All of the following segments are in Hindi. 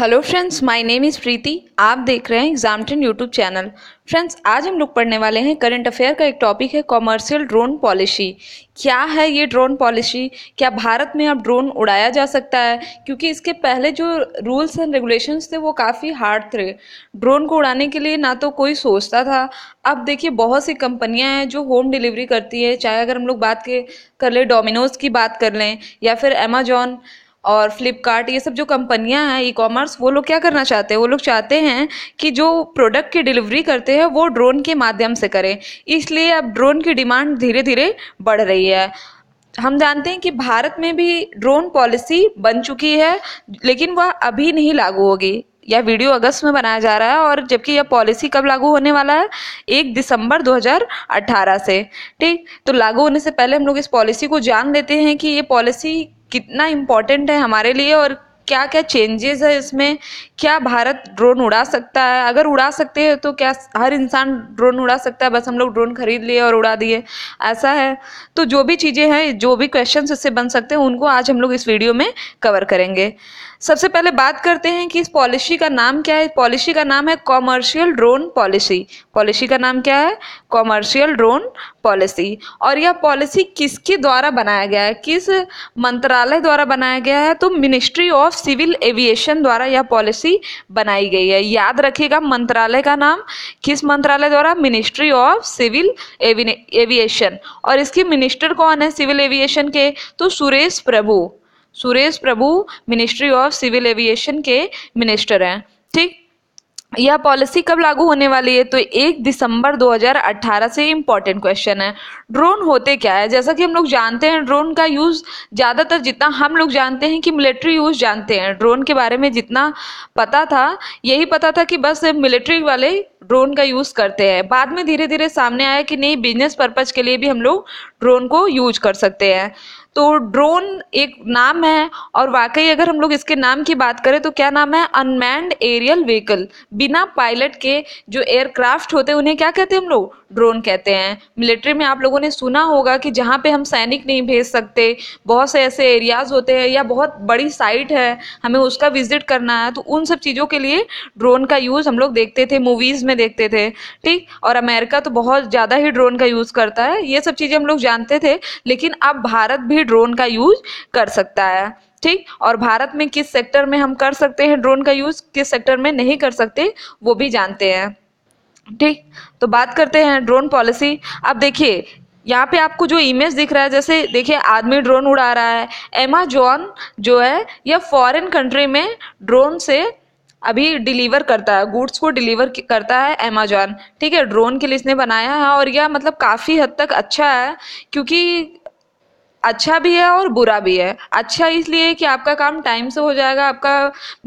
hello friends my name is Preeti आप देख रहे हैं exam ten YouTube channel friends आज हम लोग पढ़ने वाले हैं करंट अफेयर का एक टॉपिक है कॉमर्शियल ड्रोन पॉलिसी क्या है ये ड्रोन पॉलिसी क्या भारत में अब ड्रोन उड़ाया जा सकता है क्योंकि इसके पहले जो रूल्स एंड रेगुलेशंस थे वो काफ़ी हार्ड थे ड्रोन को उड़ाने के लिए ना तो कोई सोचता था अब देखिए बहुत सी कंपनियाँ हैं जो होम डिलीवरी करती है चाहे अगर हम लोग बात के कर लें डोमिनोज़ की बात कर लें या फिर अमेजॉन और फ्लिपकार्ट ये सब जो कंपनियां हैं ई कॉमर्स वो लोग क्या करना चाहते हैं वो लोग चाहते हैं कि जो प्रोडक्ट की डिलीवरी करते हैं वो ड्रोन के माध्यम से करें इसलिए अब ड्रोन की डिमांड धीरे धीरे बढ़ रही है हम जानते हैं कि भारत में भी ड्रोन पॉलिसी बन चुकी है लेकिन वह अभी नहीं लागू होगी यह वीडियो अगस्त में बनाया जा रहा है और जबकि यह पॉलिसी कब लागू होने वाला है एक दिसंबर 2018 से ठीक तो लागू होने से पहले हम लोग इस पॉलिसी को जान लेते हैं कि ये पॉलिसी कितना इम्पोर्टेंट है हमारे लिए और क्या क्या चेंजेस है इसमें क्या भारत ड्रोन उड़ा सकता है अगर उड़ा सकते हैं तो क्या हर इंसान ड्रोन उड़ा सकता है बस हम लोग ड्रोन खरीद लिए और उड़ा दिए ऐसा है तो जो भी चीज़ें हैं जो भी क्वेश्चन इससे बन सकते हैं उनको आज हम लोग इस वीडियो में कवर करेंगे सबसे पहले बात करते हैं कि इस पॉलिसी का नाम क्या है पॉलिसी का नाम है कॉमर्शियल ड्रोन पॉलिसी पॉलिसी का नाम क्या है कॉमर्शियल ड्रोन पॉलिसी और यह पॉलिसी किसके द्वारा बनाया गया है किस मंत्रालय द्वारा बनाया गया है तो मिनिस्ट्री ऑफ सिविल एविएशन द्वारा यह पॉलिसी बनाई गई है याद रखिएगा मंत्रालय का नाम किस मंत्रालय द्वारा मिनिस्ट्री ऑफ सिविल एविएशन और इसके मिनिस्टर कौन है सिविल एविएशन के तो Suresh Prabhu Suresh Prabhu ministry of civil aviation के मिनिस्टर हैं ठीक यह पॉलिसी कब लागू होने वाली है तो एक दिसंबर 2018 से इम्पॉर्टेंट क्वेश्चन है ड्रोन होते क्या है जैसा कि हम लोग जानते हैं ड्रोन का यूज़ ज़्यादातर जितना हम लोग जानते हैं कि मिलिट्री यूज़ जानते हैं ड्रोन के बारे में जितना पता था यही पता था कि बस मिलिट्री वाले ड्रोन का यूज़ करते हैं बाद में धीरे धीरे सामने आया कि नहीं बिजनेस पर्पज़ के लिए भी हम लोग ड्रोन को यूज कर सकते हैं तो ड्रोन एक नाम है और वाकई अगर हम लोग इसके नाम की बात करें तो क्या नाम है अनमैंड एरियल व्हीकल बिना पायलट के जो एयरक्राफ्ट होते हैं उन्हें क्या कहते हैं हम लोग ड्रोन कहते हैं मिलिट्री में आप लोगों ने सुना होगा कि जहाँ पे हम सैनिक नहीं भेज सकते बहुत से ऐसे एरियाज होते हैं या बहुत बड़ी साइट है हमें उसका विजिट करना है तो उन सब चीज़ों के लिए ड्रोन का यूज़ हम लोग देखते थे मूवीज़ में देखते थे ठीक और अमेरिका तो बहुत ज़्यादा ही ड्रोन का यूज़ करता है ये सब चीज़ें हम लोग जानते थे लेकिन अब भारत भी भी ड्रोन का यूज कर सकता है ठीक और भारत में किस सेक्टर में हम कर सकते हैं ड्रोन का यूज किस सेक्टर में नहीं कर सकते वो भी जानते हैं ठीक तो बात करते हैं ड्रोन पॉलिसी अब देखिए यहाँ पे आपको जो इमेज दिख रहा है जैसे देखिए आदमी ड्रोन उड़ा रहा है एमाजॉन जो है यह फॉरेन कंट्री में ड्रोन से अभी डिलीवर करता है गुड्स को डिलीवर करता है एमेजॉन ठीक है ड्रोन के लिए इसने बनाया है और यह मतलब काफ़ी हद तक अच्छा है क्योंकि अच्छा भी है और बुरा भी है अच्छा इसलिए कि आपका काम टाइम से हो जाएगा आपका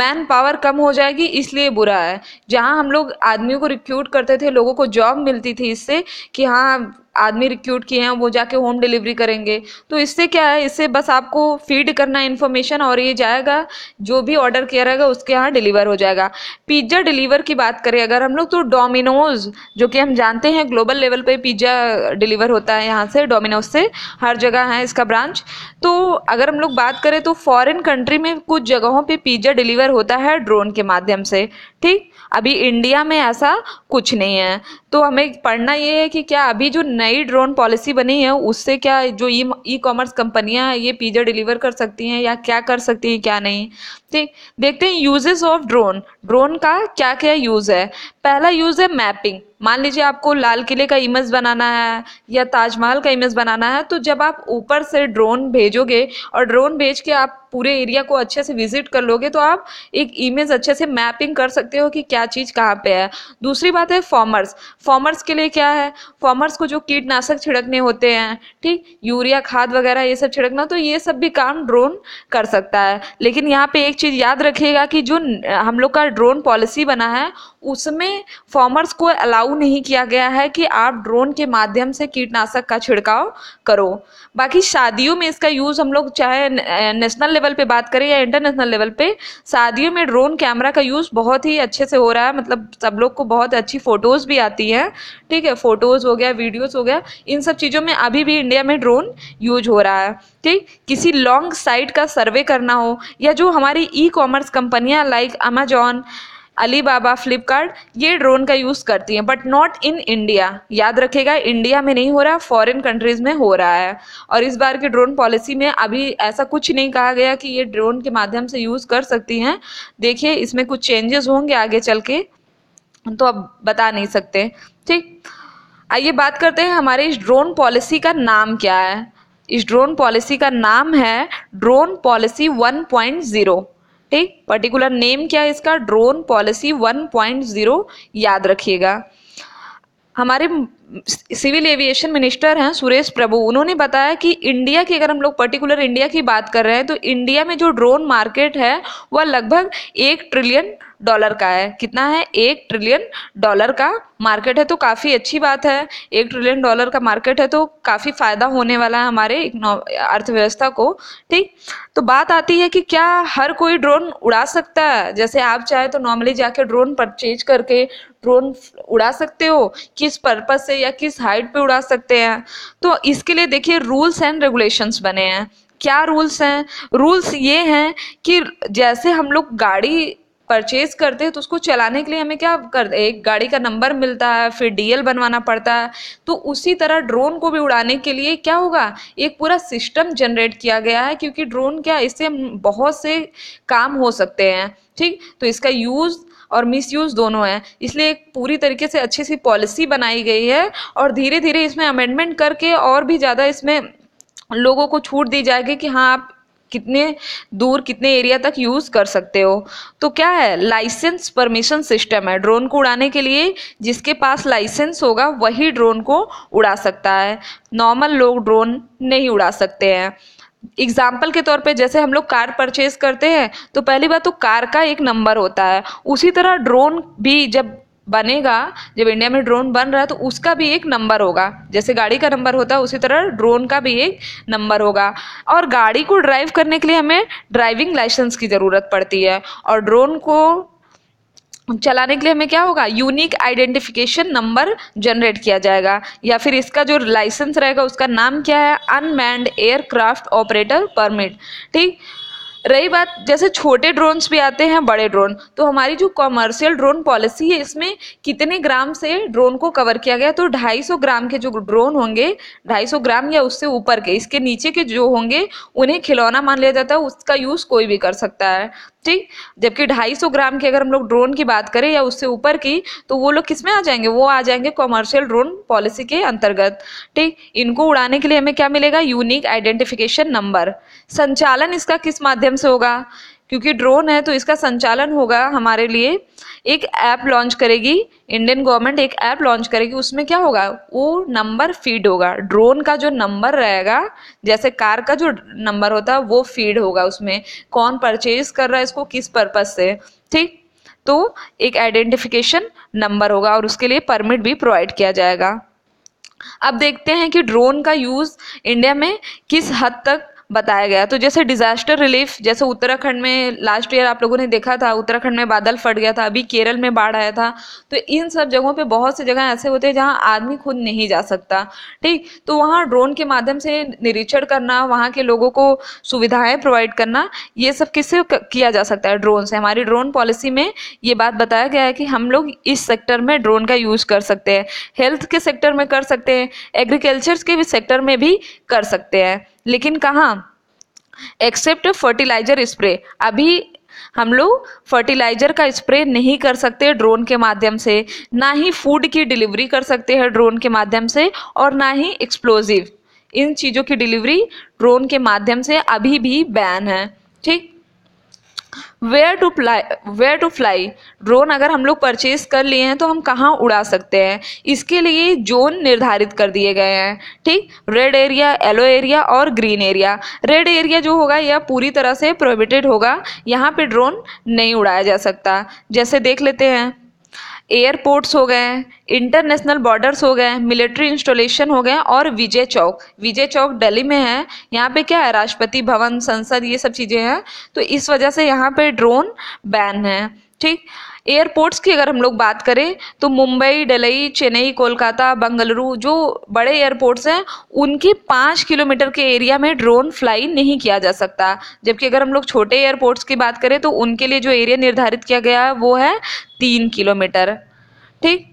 मैन पावर कम हो जाएगी इसलिए बुरा है जहाँ हम लोग आदमियों को रिक्रूट करते थे लोगों को जॉब मिलती थी इससे कि हाँ आदमी रिक्यूट किए हैं वो जाके होम डिलीवरी करेंगे तो इससे क्या है इससे बस आपको फीड करना है इन्फॉर्मेशन और ये जाएगा जो भी ऑर्डर किया रहेगा उसके यहाँ डिलीवर हो जाएगा पिज्ज़ा डिलीवर की बात करें अगर हम लोग तो डोमिनोज जो कि हम जानते हैं ग्लोबल लेवल पर पिज्ज़ा डिलीवर होता है यहाँ से डोमिनोज से हर जगह है इसका ब्रांच तो अगर हम लोग बात करें तो फॉरेन कंट्री में कुछ जगहों पर पिज्ज़ा डिलीवर होता है ड्रोन के माध्यम से ठीक अभी इंडिया में ऐसा कुछ नहीं है तो हमें पढ़ना ये है कि क्या अभी जो नए नई ड्रोन पॉलिसी बनी है उससे क्या जो ई कॉमर्स कंपनियां हैं ये पिज़्ज़ा डिलीवर कर सकती हैं या क्या कर सकती हैं क्या नहीं ठीक देखते हैं यूजेस ऑफ ड्रोन ड्रोन का क्या क्या यूज़ है पहला यूज़ है मैपिंग मान लीजिए आपको लाल किले का इमेज बनाना है या ताजमहल का इमेज बनाना है तो जब आप ऊपर से ड्रोन भेजोगे और ड्रोन भेज के आप पूरे एरिया को अच्छे से विजिट कर लोगे तो आप एक इमेज अच्छे से मैपिंग कर सकते हो कि क्या चीज़ कहाँ पे है दूसरी बात है फॉर्मर्स फॉर्मर्स के लिए क्या है फॉर्मर्स को जो कीटनाशक छिड़कने होते हैं ठीक यूरिया खाद वगैरह ये सब छिड़कना तो ये सब भी काम ड्रोन कर सकता है लेकिन यहाँ पे एक चीज़ याद रखिएगा कि जो हम लोग का ड्रोन पॉलिसी बना है उसमें फॉर्मर्स को अलाउ नहीं किया गया है कि आप ड्रोन के माध्यम से कीटनाशक का छिड़काव करो बाकी शादियों में इसका यूज़ हम लोग चाहे नेशनल लेवल पे बात करें या इंटरनेशनल लेवल पे शादियों में ड्रोन कैमरा का यूज़ बहुत ही अच्छे से हो रहा है मतलब सब लोग को बहुत अच्छी फ़ोटोज़ भी आती हैं ठीक है फ़ोटोज़ हो गया वीडियोज़ हो गया इन सब चीज़ों में अभी भी इंडिया में ड्रोन यूज हो रहा है ठीक किसी लॉन्ग साइट का सर्वे करना हो या जो हमारी ई कॉमर्स कंपनियाँ like Amazon Alibaba Flipkart ये ड्रोन का यूज़ करती हैं बट नॉट इन इंडिया याद रखेगा इंडिया में नहीं हो रहा फॉरेन कंट्रीज़ में हो रहा है और इस बार के ड्रोन पॉलिसी में अभी ऐसा कुछ नहीं कहा गया कि ये ड्रोन के माध्यम से यूज़ कर सकती हैं देखिए इसमें कुछ चेंजेस होंगे आगे चल के तो अब बता नहीं सकते ठीक आइए बात करते हैं हमारे इस ड्रोन पॉलिसी का नाम क्या है इस ड्रोन पॉलिसी का नाम है ड्रोन पॉलिसी 1.0 ठीक पर्टिकुलर नेम क्या है इसका ड्रोन पॉलिसी 1.0 याद रखिएगा हमारे सिविल एविएशन मिनिस्टर हैं सुरेश प्रभु उन्होंने बताया कि इंडिया की अगर हम लोग पर्टिकुलर इंडिया की बात कर रहे हैं तो इंडिया में जो ड्रोन मार्केट है वह लगभग एक ट्रिलियन डॉलर का है कितना है एक ट्रिलियन डॉलर का मार्केट है तो काफ़ी अच्छी बात है एक ट्रिलियन डॉलर का मार्केट है तो काफ़ी फ़ायदा होने वाला है हमारे अर्थव्यवस्था को ठीक तो बात आती है कि क्या हर कोई ड्रोन उड़ा सकता है जैसे आप चाहे तो नॉर्मली जाके ड्रोन परचेज करके ड्रोन उड़ा सकते हो किस पर्पज़ से या किस हाइट पे उड़ा सकते हैं तो इसके लिए देखिए रूल्स एंड रेगुलेशंस बने हैं क्या रूल्स हैं रूल्स ये हैं कि जैसे हम लोग गाड़ी परचेज करते हैं तो उसको चलाने के लिए हमें क्या कर एक गाड़ी का नंबर मिलता है फिर डीएल बनवाना पड़ता है तो उसी तरह ड्रोन को भी उड़ाने के लिए क्या होगा एक पूरा सिस्टम जनरेट किया गया है क्योंकि ड्रोन क्या इससे बहुत से काम हो सकते हैं ठीक तो इसका यूज़ और मिसयूज़ दोनों हैं इसलिए एक पूरी तरीके से अच्छी सी पॉलिसी बनाई गई है और धीरे धीरे इसमें अमेंडमेंट करके और भी ज़्यादा इसमें लोगों को छूट दी जाएगी कि हाँ आप कितने दूर कितने एरिया तक यूज़ कर सकते हो तो क्या है लाइसेंस परमिशन सिस्टम है ड्रोन को उड़ाने के लिए जिसके पास लाइसेंस होगा वही ड्रोन को उड़ा सकता है नॉर्मल लोग ड्रोन नहीं उड़ा सकते हैं एग्जाम्पल के तौर पे जैसे हम लोग कार परचेज करते हैं तो पहली बात तो कार का एक नंबर होता है उसी तरह ड्रोन भी जब बनेगा जब इंडिया में ड्रोन बन रहा है तो उसका भी एक नंबर होगा जैसे गाड़ी का नंबर होता है उसी तरह ड्रोन का भी एक नंबर होगा और गाड़ी को ड्राइव करने के लिए हमें ड्राइविंग लाइसेंस की ज़रूरत पड़ती है और ड्रोन को चलाने के लिए हमें क्या होगा यूनिक आइडेंटिफिकेशन नंबर जनरेट किया जाएगा या फिर इसका जो लाइसेंस रहेगा उसका नाम क्या है अनमैंड एयरक्राफ्ट ऑपरेटर परमिट ठीक रही बात जैसे छोटे ड्रोन्स भी आते हैं बड़े ड्रोन तो हमारी जो कॉमर्शियल ड्रोन पॉलिसी है इसमें कितने ग्राम से ड्रोन को कवर किया गया तो 250 ग्राम के जो ड्रोन होंगे 250 ग्राम या उससे ऊपर के इसके नीचे के जो होंगे उन्हें खिलौना मान लिया जाता है उसका यूज़ कोई भी कर सकता है ठीक जबकि 250 ग्राम की अगर हम लोग ड्रोन की बात करें या उससे ऊपर की तो वो लोग किस में आ जाएंगे वो आ जाएंगे कॉमर्शियल ड्रोन पॉलिसी के अंतर्गत ठीक इनको उड़ाने के लिए हमें क्या मिलेगा यूनिक आइडेंटिफिकेशन नंबर संचालन इसका किस माध्यम से होगा क्योंकि ड्रोन है तो इसका संचालन होगा हमारे लिए एक ऐप लॉन्च करेगी इंडियन गवर्नमेंट एक ऐप लॉन्च करेगी उसमें क्या होगा वो नंबर फीड होगा ड्रोन का जो नंबर रहेगा जैसे कार का जो नंबर होता है वो फीड होगा उसमें कौन परचेज कर रहा है इसको किस पर्पज से ठीक तो एक आइडेंटिफिकेशन नंबर होगा और उसके लिए परमिट भी प्रोवाइड किया जाएगा अब देखते हैं कि ड्रोन का यूज़ इंडिया में किस हद तक बताया गया तो जैसे डिजास्टर रिलीफ जैसे उत्तराखंड में लास्ट ईयर आप लोगों ने देखा था उत्तराखंड में बादल फट गया था अभी केरल में बाढ़ आया था तो इन सब जगहों पे बहुत से जगह ऐसे होते हैं जहाँ आदमी खुद नहीं जा सकता ठीक तो वहाँ ड्रोन के माध्यम से निरीक्षण करना वहाँ के लोगों को सुविधाएं प्रोवाइड करना ये सब किससे किया जा सकता है ड्रोन से हमारी ड्रोन पॉलिसी में ये बात बताया गया है कि हम लोग इस सेक्टर में ड्रोन का यूज़ कर सकते हैं हेल्थ के सेक्टर में कर सकते हैं एग्रीकल्चर के भी सेक्टर में भी कर सकते हैं लेकिन कहाँ एक्सेप्ट फर्टिलाइजर स्प्रे अभी हम लोग फर्टिलाइजर का स्प्रे नहीं कर सकते ड्रोन के माध्यम से ना ही फूड की डिलीवरी कर सकते हैं ड्रोन के माध्यम से और ना ही एक्सप्लोजिव इन चीज़ों की डिलीवरी ड्रोन के माध्यम से अभी भी बैन है ठीक where to fly where to fly drone अगर हम लोग परचेज कर लिए हैं तो हम कहाँ उड़ा सकते हैं इसके लिए जोन निर्धारित कर दिए गए हैं ठीक रेड एरिया येलो एरिया और ग्रीन एरिया रेड एरिया जो होगा यह पूरी तरह से प्रोहिबिटेड होगा यहाँ पे ड्रोन नहीं उड़ाया जा सकता जैसे देख लेते हैं एयरपोर्ट्स हो गए इंटरनेशनल बॉर्डर्स हो गए मिलिट्री इंस्टॉलेशन हो गए और विजय चौक विजय चौक दिल्ली में है यहाँ पे क्या है राष्ट्रपति भवन संसद ये सब चीज़ें हैं तो इस वजह से यहाँ पे ड्रोन बैन है ठीक एयरपोर्ट्स की अगर हम लोग बात करें तो मुंबई दिल्ली चेन्नई कोलकाता बंगलुरु जो बड़े एयरपोर्ट्स हैं उनकी पाँच किलोमीटर के एरिया में ड्रोन फ्लाई नहीं किया जा सकता जबकि अगर हम लोग छोटे एयरपोर्ट्स की बात करें तो उनके लिए जो एरिया निर्धारित किया गया है वो है तीन किलोमीटर ठीक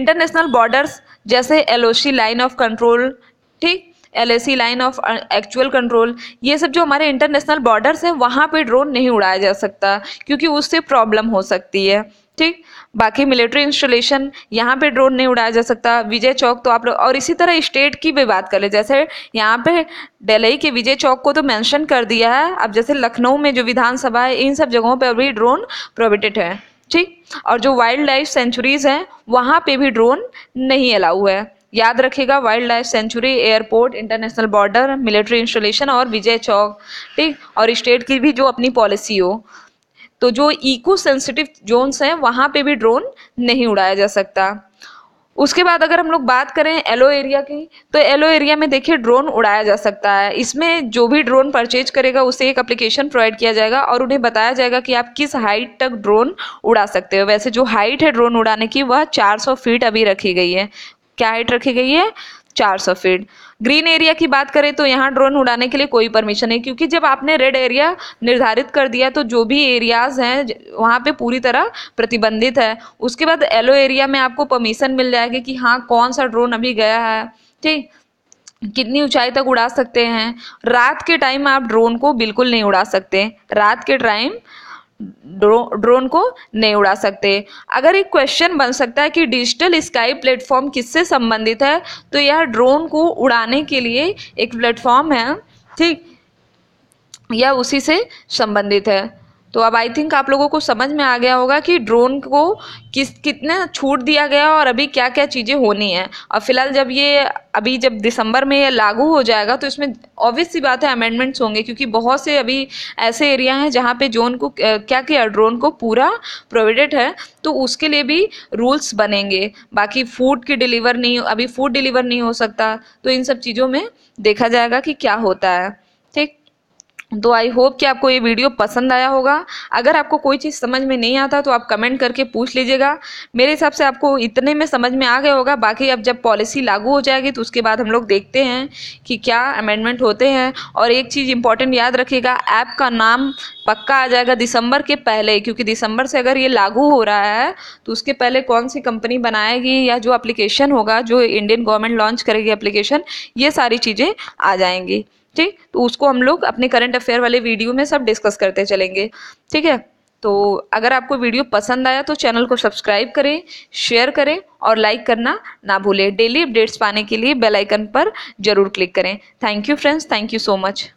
इंटरनेशनल बॉर्डर्स जैसे एल लाइन ऑफ कंट्रोल ठीक L line of actual control ये सब जो हमारे इंटरनेशनल बॉर्डर्स हैं वहाँ पर ड्रोन नहीं उड़ाया जा सकता क्योंकि उससे प्रॉब्लम हो सकती है ठीक बाकी मिलिट्री इंस्टॉलेशन यहाँ पे ड्रोन नहीं उड़ाया जा सकता विजय चौक तो आप लोग और इसी तरह स्टेट की भी बात कर ले जैसे यहाँ पे दिल्ली के विजय चौक को तो मेंशन कर दिया है अब जैसे लखनऊ में जो विधानसभा है इन सब जगहों पर भी ड्रोन प्रोविटेड है ठीक और जो वाइल्ड लाइफ सेंचुरीज हैं वहाँ पे भी ड्रोन नहीं अलाउ है याद रखिएगा wildlife sanctuary airport international border military installation और विजय चौक ठीक और स्टेट की भी जो अपनी पॉलिसी हो तो जो इको सेंसिटिव जोन्स हैं वहाँ पे भी ड्रोन नहीं उड़ाया जा सकता उसके बाद अगर हम लोग बात करें एलो एरिया की तो एलो एरिया में देखिए ड्रोन उड़ाया जा सकता है इसमें जो भी ड्रोन परचेज करेगा उसे एक एप्लीकेशन प्रोवाइड किया जाएगा और उन्हें बताया जाएगा कि आप किस हाइट तक ड्रोन उड़ा सकते हो वैसे जो हाइट है ड्रोन उड़ाने की वह 400 फीट अभी रखी गई है क्या हाइट रखी गई है 400 फीट ग्रीन एरिया की बात करें तो यहाँ ड्रोन उड़ाने के लिए कोई परमिशन नहीं क्योंकि जब आपने रेड एरिया निर्धारित कर दिया तो जो भी एरियाज हैं वहाँ पे पूरी तरह प्रतिबंधित है उसके बाद येलो एरिया में आपको परमिशन मिल जाएगी कि हाँ कौन सा ड्रोन अभी गया है ठीक कितनी ऊंचाई तक उड़ा सकते हैं रात के टाइम आप ड्रोन को बिल्कुल नहीं उड़ा सकते रात के टाइम ड्रोन को नहीं उड़ा सकते अगर एक क्वेश्चन बन सकता है कि डिजिटल स्काई प्लेटफॉर्म किससे संबंधित है तो यह ड्रोन को उड़ाने के लिए एक प्लेटफॉर्म है ठीक यह उसी से संबंधित है तो अब आई थिंक आप लोगों को समझ में आ गया होगा कि ड्रोन को किस कितने छूट दिया गया और अभी क्या क्या चीज़ें होनी है और फिलहाल जब ये अभी जब दिसंबर में ये लागू हो जाएगा तो इसमें ऑब्वियस सी बात है अमेंडमेंट्स होंगे क्योंकि बहुत से अभी ऐसे एरिया हैं जहाँ पे जोन को क्या किया ड्रोन को पूरा प्रोविडेड है तो उसके लिए भी रूल्स बनेंगे बाकी फूड की डिलीवर नहीं अभी फूड डिलीवर नहीं हो सकता तो इन सब चीज़ों में देखा जाएगा कि क्या होता है तो आई होप कि आपको ये वीडियो पसंद आया होगा अगर आपको कोई चीज़ समझ में नहीं आता तो आप कमेंट करके पूछ लीजिएगा मेरे हिसाब से आपको इतने में समझ में आ गया होगा बाकी अब जब पॉलिसी लागू हो जाएगी तो उसके बाद हम लोग देखते हैं कि क्या अमेंडमेंट होते हैं और एक चीज़ इंपॉर्टेंट याद रखिएगा ऐप का नाम पक्का आ जाएगा दिसंबर के पहले क्योंकि दिसंबर से अगर ये लागू हो रहा है तो उसके पहले कौन सी कंपनी बनाएगी या जो एप्लीकेशन होगा जो इंडियन गवर्नमेंट लॉन्च करेगी एप्लीकेशन ये सारी चीज़ें आ जाएंगी ठीक तो उसको हम लोग अपने करंट अफेयर वाले वीडियो में सब डिस्कस करते चलेंगे ठीक है तो अगर आपको वीडियो पसंद आया तो चैनल को सब्सक्राइब करें शेयर करें और लाइक करना ना भूलें डेली अपडेट्स पाने के लिए बेल आइकन पर जरूर क्लिक करें thank you friends thank you so much